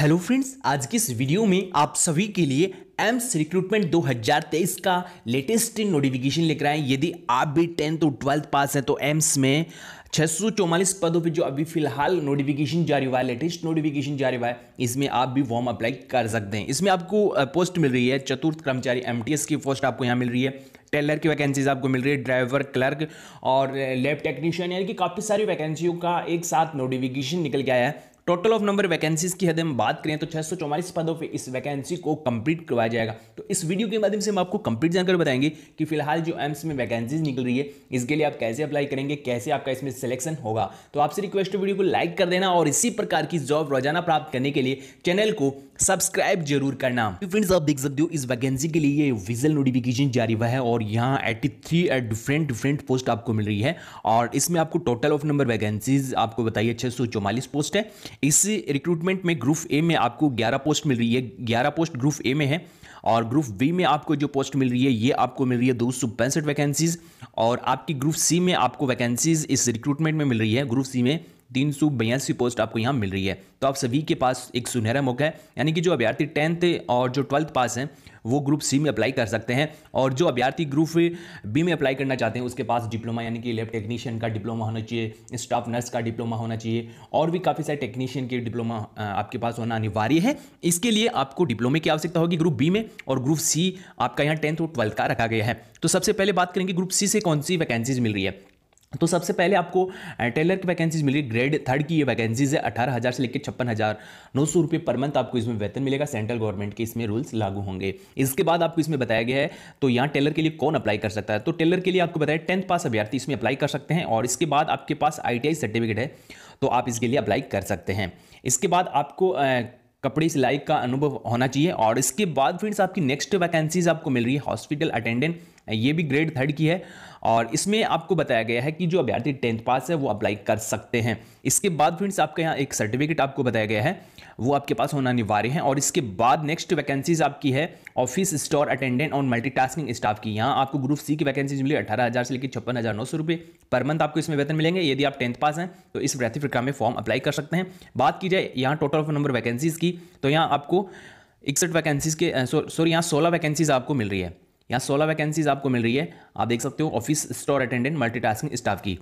hello friends आज की इस वीडियो में आप सभी के लिए एम्स रिक्रूटमेंट 2023 का लेटेस्ट नोटिफिकेशन लेकर आए यदि आप भी टेंथ और ट्वेल्थ पास हैं तो एम्स में छः पदों पे जो अभी फिलहाल नोटिफिकेशन जारी हुआ है लेटेस्ट नोटिफिकेशन जारी हुआ है इसमें आप भी फॉर्म अप्लाई कर सकते हैं इसमें आपको पोस्ट मिल रही है चतुर्थ कर्मचारी एम की पोस्ट आपको यहाँ मिल रही है टेलर की वैकेंसीज आपको मिल रही है ड्राइवर क्लर्क और लैब टेक्नीशियन यानी कि काफ़ी सारी वैकेंसियों का एक साथ नोटिफिकेशन निकल गया है टोटल ऑफ नंबर वैकेंसीज की हद में बात करें तो छः पदों पर इस वैकेंसी को कंप्लीट करवाया जाएगा तो इस वीडियो के माध्यम से हम आपको कंप्लीट जानकारी बताएंगे कि फिलहाल जो एम्स में वैकेंसीज निकल रही है इसके लिए आप कैसे अप्लाई करेंगे कैसे आपका इसमें सिलेक्शन होगा तो आपसे रिक्वेस्ट वीडियो को लाइक कर देना और इसी प्रकार की जॉब रोजाना प्राप्त करने के लिए चैनल को सब्सक्राइब जरूर करना तो फ्रेंड्स आप देख सकते हो इस वैकेंसी के लिए विजल नोटिफिकेशन जारी हुआ है और यहाँ eighty three different different post आपको मिल रही है और इसमें आपको टोटल ऑफ नंबर वैकेंसीज आपको बताइए छः पोस्ट है इस रिक्रूटमेंट में ग्रुप ए में आपको ग्यारह पोस्ट मिल रही है ग्यारह पोस्ट ग्रुप ए में है और ग्रुप बी में आपको जो पोस्ट मिल रही है ये आपको मिल रही है दो सौ पैंसठ वैकेंसीज और आपकी ग्रुप सी में आपको वैकेंसीज इस रिक्रूटमेंट में मिल रही है ग्रुप सी में तीन सौ बयासी पोस्ट आपको यहाँ मिल रही है तो आप सभी के पास एक सुनहरा मौका है यानी कि जो अभ्यर्थी टेंथ और जो ट्वेल्थ पास हैं वो ग्रुप सी में अप्लाई कर सकते हैं और जो अभ्यर्थी ग्रुप बी में अप्लाई करना चाहते हैं उसके पास डिप्लोमा यानी कि लेब टेक्नीशियन का डिप्लोमा होना चाहिए स्टाफ नर्स का डिप्लोमा होना चाहिए और भी काफ़ी सारे टेक्नीशियन के डिप्लोमा आपके पास होना अनिवार्य है इसके लिए आपको डिप्लोमे की आवश्यकता होगी ग्रुप बी में और ग्रुप सी आपका यहाँ टेंथ और ट्वेल्थ का रखा गया है तो सबसे पहले बात करेंगे ग्रुप सी से कौन सी वैकेंसीज मिल रही है तो सबसे पहले आपको टेलर की वैकेंसीज मिली ग्रेड थर्ड की ये वैकेंसीज है अठारह हज़ार से लेकर छप्पन हज़ार नौ सौ रुपये पर मंथ आपको इसमें वेतन मिलेगा सेंट्रल गवर्नमेंट के इसमें रूल्स लागू होंगे इसके बाद आपको इसमें बताया गया है तो यहाँ टेलर के लिए कौन अप्लाई कर सकता है तो टेलर के लिए आपको बताया टेंथ पास अभ्यर्थी इसमें अप्लाई कर सकते हैं और इसके बाद आपके पास आई सर्टिफिकेट है तो आप इसके लिए अप्लाई कर सकते हैं इसके बाद आपको कपड़े सिलाई का अनुभव होना चाहिए और इसके बाद फ्रेंड्स आपकी नेक्स्ट वैकेंसीज आपको मिल रही है हॉस्पिटल अटेंडेंट ये भी ग्रेड थर्ड की है और इसमें आपको बताया गया है कि जो अभ्यर्थी टेंथ पास है वो अप्लाई कर सकते हैं इसके बाद फ्रेंड्स आपके यहाँ एक सर्टिफिकेट आपको बताया गया है वो आपके पास होना अनिवार्य है और इसके बाद नेक्स्ट वैकेंसीज आपकी है ऑफिस स्टोर अटेंडेंट और मल्टीटास्किंग स्टाफ की यहाँ आपको ग्रुप सी की वैकेंसीज मिली अठारह हज़ार से लेकर छप्पन हज़ार नौ सौ रुपये पर मंथ आपको इसमें वेतन मिलेंगे यदि आप टेंथ पास हैं तो इस व्यर्थी प्रक्रिया में फॉर्म अप्लाई कर सकते हैं बात की जाए यहाँ टोटल ऑफ नंबर वैकेंसीज़ की तो यहाँ आपको इकसठ वैकेंसीज़ के सॉरी यहाँ सोलह वैकेंसीज़ आपको मिल रही है यहाँ सोलह वैकेंसीज आपको मिल रही है आप देख सकते हो office store attendant multitasking staff की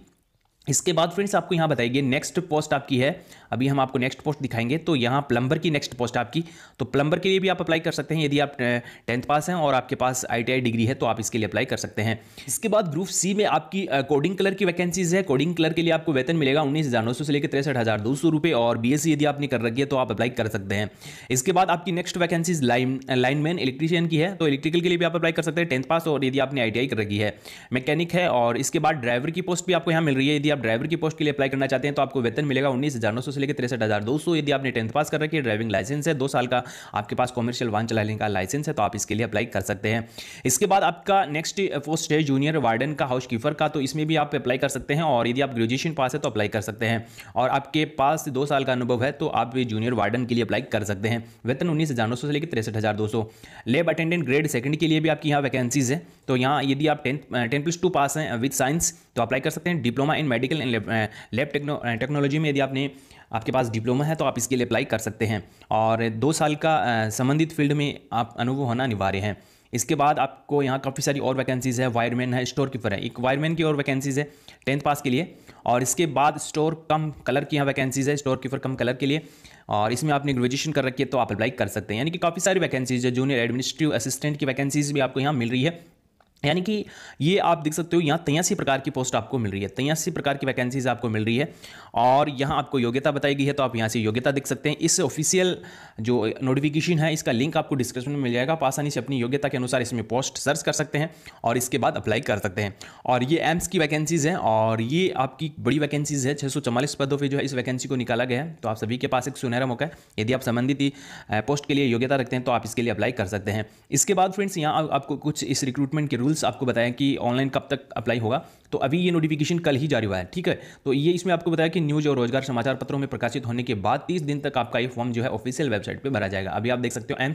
इसके बाद फ्रेंड्स आपको यहाँ बताइए नेक्स्ट पोस्ट आपकी है अभी हम आपको नेक्स्ट पोस्ट दिखाएंगे तो यहाँ प्लम्बर की नेक्स्ट पोस्ट आपकी तो प्लम्बर के लिए भी आप अप्लाई कर सकते हैं यदि आप टेंथ पास हैं और आपके पास आईटीआई डिग्री है तो आप इसके लिए अप्लाई कर सकते हैं इसके बाद ग्रुप सी में आपकी कोडिंग कलर की वैकेंसीज है कोडिंग कलर के लिए आपको वेतन मिलेगा उन्नीस हज़ार नौ सौ से लेकर तिरसठ हज़ार दो सौ और बी e यदि आपने कर रखी है तो आप अप्लाई कर सकते हैं इसके बाद आपकी next vacancies line lineman electrician की है तो इलेक्ट्रिकल के लिए भी आप अप्लाई कर सकते हैं टेंथ पास और यदि आपने आई कर रखी है मैकेनिक है और इसके बाद ड्राइवर की पोस्ट भी आपको यहाँ मिल रही है यदि आप ड्राइवर की पोस्ट के लिए अप्लाई करना चाहते हैं तो आपको वेतन मिलेगा उन्नीस हज़ार नौ सौ से लेकर तिरसठ हज़ार दो सौ यदि आपने टेंथ पास कर रखी है ड्राइविंग लाइसेंस है दो साल का आपके पास कॉमर्शियल वाहन चलाने का लाइसेंस है तो आप इसके लिए अप्लाई कर सकते हैं इसके बाद आपका नेक्स्ट पोस्ट है जूनियर वार्डन का हाउस कीपर का तो इसमें भी आप अप्लाई कर सकते हैं और यदि आप ग्रेजुएशन पास है तो अप्लाई कर सकते हैं और आपके पास दो साल का अनुभव है तो आप जूनियर वार्डन के लिए अप्लाई कर सकते हैं वेतन उन्नीस हज़ार नौ सौ से लेकर तिरसठ हज़ार दो सौ लेब अटेंडेंट ग्रेड सेकंड के लिए भी आपकी यहाँ वैकेंसीज है तो यहाँ यदि आप tenth ten plus two pass हैं विद साइंस तो अप्लाई कर सकते हैं diploma in medical medical and lab technology में यदि आपने आपके पास डिप्लोमा है तो आप इसके लिए अप्लाई कर सकते हैं और दो साल का uh, संबंधित फील्ड में आप अनुभव होना अनिवार्य है इसके बाद आपको यहाँ काफ़ी सारी और वैकेंसीज़ है वायरमैन है स्टोर कीपर है एक वायरमैन की और वैकेंसीज़ है टेंथ पास के लिए और इसके बाद स्टोर कम कलर की यहाँ वैकेंसीज़ है स्टोर कीपर कम कलर के लिए और इसमें आपने ग्रेजुएशन कर रखी है तो आप अप्लाई कर सकते हैं यानी कि काफ़ी सारी वैकेंसीज़ है जूनियर एडमिनिस्ट्रेटिव असिस्टेंट की वैकेंसीज़ भी आपको यहाँ मिल रही है यानी कि ये आप देख सकते हो यहाँ तेयासी प्रकार की पोस्ट आपको मिल रही है तेयासी प्रकार की वैकेंसीज आपको मिल रही है और यहाँ आपको योग्यता बताई गई है तो आप यहाँ से योग्यता देख सकते हैं इस ऑफिशियल जो नोटिफिकेशन है इसका लिंक आपको डिस्क्रिप्शन में मिल जाएगा आप आसानी से अपनी योग्यता के अनुसार इसमें पोस्ट सर्च कर सकते हैं और इसके बाद अप्लाई कर सकते हैं और ये एम्स की वैकेंसीज़ हैं और ये आपकी बड़ी वैकेंसीज़ है छः पदों पर जो है इस वैकेंसी को निकाला गया है तो आप सभी के पास एक सुनहरा मौका है यदि आप संबंधित पोस्ट के लिए योग्यता रखते हैं तो आप इसके लिए अप्लाई कर सकते हैं इसके बाद फ्रेंड्स यहाँ आपको कुछ इस रिक्रूटमेंट के रूल रूल्स आपको बताया कि ऑनलाइन कब तक अप्लाई होगा तो अभी ये नोटिफिकेशन कल ही जारी हुआ है ठीक है तो ये इसमें आपको बताया कि न्यूज और रोजगार समाचार पत्रों में प्रकाशित होने के बाद तीस दिन तक आपका ये फॉर्म जो है ऑफिशियल वेबसाइट पर भरा जाएगा अभी आप देख सकते हो एम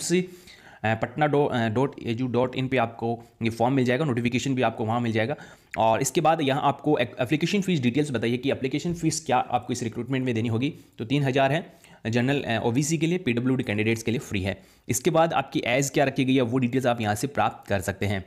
पटना डो डॉट जू डॉट इन पर आपको ये फॉर्म मिल जाएगा नोटिफिकेशन भी आपको वहाँ मिल जाएगा और इसके बाद यहाँ आपको एप्लीकेशन फ़ीस डिटेल्स बताइए कि एप्लीकेशन फ़ीस क्या आपको इस रिक्रूटमेंट में देनी होगी तो तीन हज़ार है जनरल ओबीसी के लिए पीडब्ल्यूडी कैंडिडेट्स के लिए फ्री है इसके बाद आपकी एज क्या रखी गई है वो डिटेल्स आप यहाँ से प्राप्त कर सकते हैं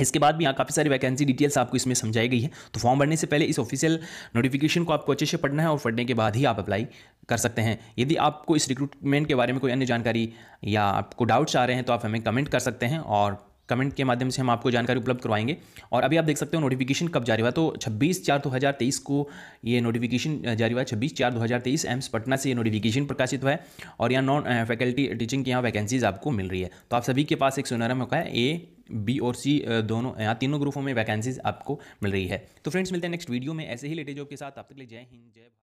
इसके बाद भी यहाँ काफ़ी सारी वैकेंसी डिटेल्स आपको इसमें समझाई गई है तो फॉर्म भरने से पहले इस ऑफिशियल नोटिफिकेशन को आपको अच्छे से पढ़ना है और पढ़ने के बाद ही आप अप्लाई कर सकते हैं यदि आपको इस रिक्रूटमेंट के बारे में कोई अन्य जानकारी या आपको डाउट्स आ रहे हैं तो आप हमें कमेंट कर सकते हैं और कमेंट के माध्यम से हम आपको जानकारी उपलब्ध करवाएंगे और अभी आप देख सकते हो नोटिफिकेशन कब जारी हुआ तो 26 चार 2023 को ये नोटिफिकेशन जारी हुआ 26 चार 2023 एम्स पटना से ये नोटिफिकेशन प्रकाशित हुआ है और यहाँ नॉन फैकल्टी टीचिंग की यहाँ वैकेंसीज आपको मिल रही है तो आप सभी के पास एक सुनहरा मौका है ए बी और सी दोनों यहाँ तीनों ग्रुपों में वैकेंसीज आपको मिल रही है तो फ्रेंड्स मिलते हैं नेक्स्ट वीडियो में ऐसे ही लेटेज जॉब के साथ आपके लिए जय हिंद जय